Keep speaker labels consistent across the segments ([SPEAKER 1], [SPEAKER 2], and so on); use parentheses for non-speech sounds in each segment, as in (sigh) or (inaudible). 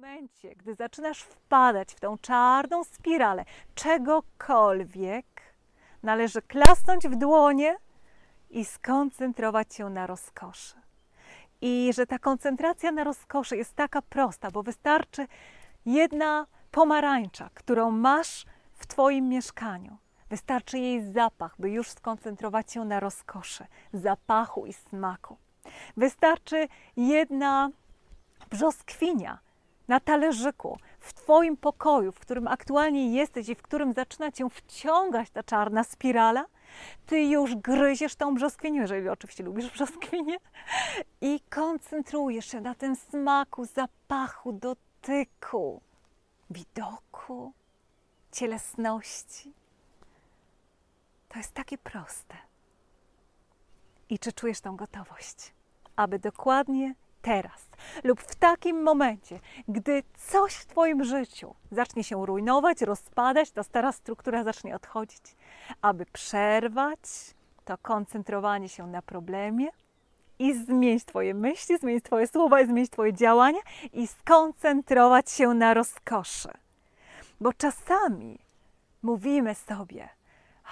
[SPEAKER 1] momencie, gdy zaczynasz wpadać w tą czarną spiralę czegokolwiek, należy klasnąć w dłonie i skoncentrować się na rozkoszy. I że ta koncentracja na rozkoszy jest taka prosta, bo wystarczy jedna pomarańcza, którą masz w Twoim mieszkaniu. Wystarczy jej zapach, by już skoncentrować się na rozkoszy, zapachu i smaku. Wystarczy jedna brzoskwinia, na talerzyku, w Twoim pokoju, w którym aktualnie jesteś i w którym zaczyna Cię wciągać ta czarna spirala, Ty już gryziesz tą brzoskwinię, jeżeli oczywiście lubisz (laughs) brzoskwinię, i koncentrujesz się na tym smaku, zapachu, dotyku, widoku, cielesności. To jest takie proste. I czy czujesz tą gotowość, aby dokładnie teraz lub w takim momencie, gdy coś w Twoim życiu zacznie się rujnować, rozpadać, ta stara struktura zacznie odchodzić, aby przerwać to koncentrowanie się na problemie i zmienić Twoje myśli, zmienić Twoje słowa, zmienić Twoje działania i skoncentrować się na rozkoszy. Bo czasami mówimy sobie,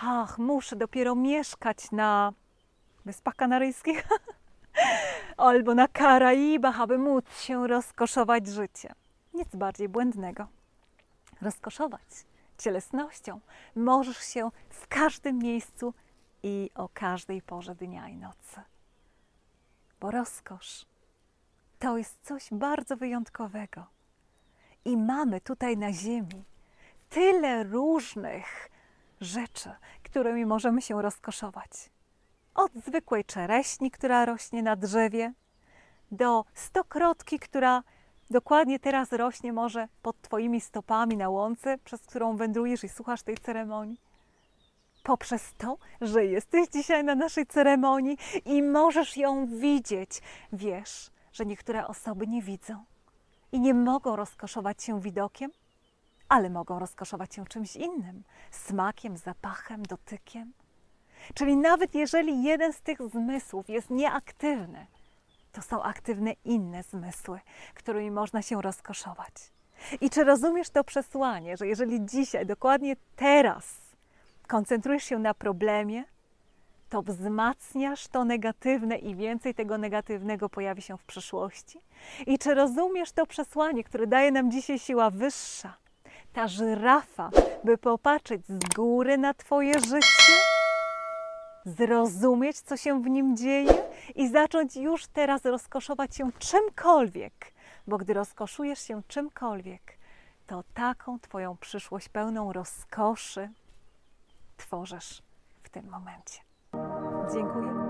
[SPEAKER 1] ach, muszę dopiero mieszkać na Wyspach Kanaryjskich, (laughs) albo na Karaibach, aby móc się rozkoszować życiem. Nic bardziej błędnego. Rozkoszować cielesnością możesz się w każdym miejscu i o każdej porze dnia i nocy. Bo rozkosz to jest coś bardzo wyjątkowego. I mamy tutaj na Ziemi tyle różnych rzeczy, którymi możemy się rozkoszować. Od zwykłej czereśni, która rośnie na drzewie, do stokrotki, która dokładnie teraz rośnie może pod Twoimi stopami na łące, przez którą wędrujesz i słuchasz tej ceremonii. Poprzez to, że jesteś dzisiaj na naszej ceremonii i możesz ją widzieć, wiesz, że niektóre osoby nie widzą i nie mogą rozkoszować się widokiem, ale mogą rozkoszować się czymś innym smakiem, zapachem, dotykiem. Czyli nawet jeżeli jeden z tych zmysłów jest nieaktywny, to są aktywne inne zmysły, którymi można się rozkoszować. I czy rozumiesz to przesłanie, że jeżeli dzisiaj, dokładnie teraz, koncentrujesz się na problemie, to wzmacniasz to negatywne i więcej tego negatywnego pojawi się w przyszłości? I czy rozumiesz to przesłanie, które daje nam dzisiaj siła wyższa, ta żyrafa, by popatrzeć z góry na Twoje życie? zrozumieć, co się w nim dzieje i zacząć już teraz rozkoszować się czymkolwiek. Bo gdy rozkoszujesz się czymkolwiek, to taką Twoją przyszłość pełną rozkoszy tworzysz w tym momencie. Dziękuję.